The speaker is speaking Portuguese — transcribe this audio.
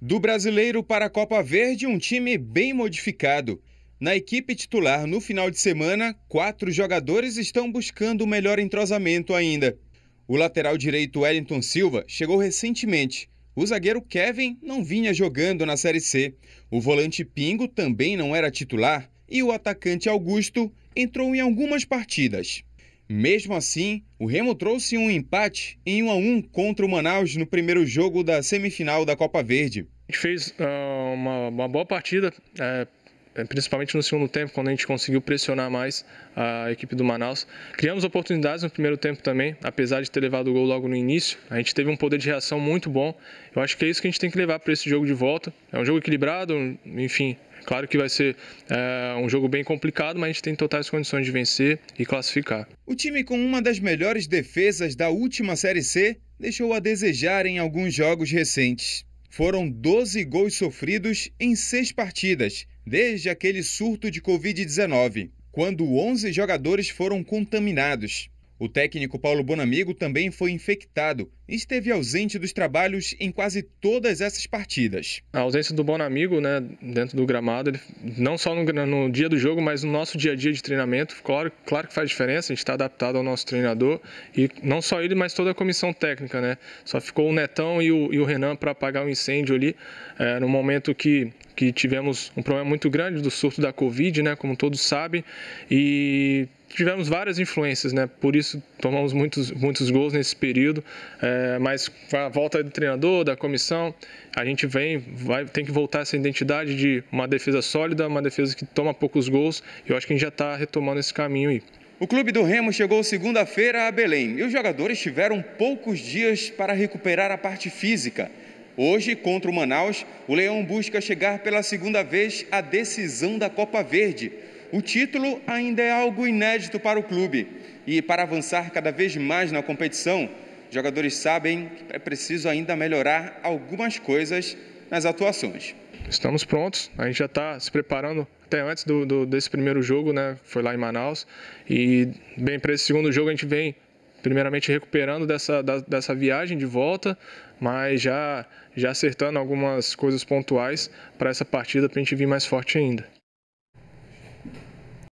Do brasileiro para a Copa Verde, um time bem modificado. Na equipe titular no final de semana, quatro jogadores estão buscando o melhor entrosamento ainda. O lateral direito Wellington Silva chegou recentemente. O zagueiro Kevin não vinha jogando na Série C. O volante Pingo também não era titular. E o atacante Augusto entrou em algumas partidas. Mesmo assim, o Remo trouxe um empate em 1 a 1 contra o Manaus no primeiro jogo da semifinal da Copa Verde. A gente fez uh, uma, uma, boa partida, é, eh, principalmente no segundo tempo, quando a gente conseguiu pressionar mais a equipe do Manaus. Criamos oportunidades no primeiro tempo também, apesar de ter levado o gol logo no início. A gente teve um poder de reação muito bom. Eu acho que é isso que a gente tem que levar para esse jogo de volta. É um jogo equilibrado, enfim, Claro que vai ser é, um jogo bem complicado, mas a gente tem totais condições de vencer e classificar. O time com uma das melhores defesas da última Série C deixou a desejar em alguns jogos recentes. Foram 12 gols sofridos em seis partidas, desde aquele surto de Covid-19, quando 11 jogadores foram contaminados. O técnico Paulo Bonamigo também foi infectado e esteve ausente dos trabalhos em quase todas essas partidas. A ausência do Bonamigo né, dentro do gramado, ele, não só no, no, dia do jogo, mas no nosso dia a dia de treinamento, claro, claro que faz diferença, a gente está adaptado ao nosso treinador e não só ele, mas toda a comissão técnica. Né? Só ficou o Netão e o, e o Renan para apagar o incêndio ali, é, no momento que que tivemos um problema muito grande do surto da Covid, né, como todos sabem, e tivemos várias influências, né? Por isso tomamos muitos, muitos gols nesse período. É, mas com a volta do treinador, da comissão, a gente vem, vai, tem que voltar essa identidade de uma defesa sólida, uma defesa que toma poucos gols. Eu acho que a gente já está retomando esse caminho aí. O clube do Remo chegou segunda-feira a Belém e os jogadores tiveram poucos dias para recuperar a parte física. Hoje, contra o Manaus, o Leão busca chegar pela segunda vez à decisão da Copa Verde. O título ainda é algo inédito para o clube e, para avançar cada vez mais na competição, jogadores sabem que é preciso ainda melhorar algumas coisas nas atuações. Estamos prontos, a gente já está se preparando até antes do, do, desse primeiro jogo, né? Foi lá em Manaus. E bem, para esse segundo jogo a gente vem primeiramente recuperando dessa, da, dessa viagem de volta, mas já, já acertando algumas coisas pontuais para essa partida para a gente vir mais forte ainda.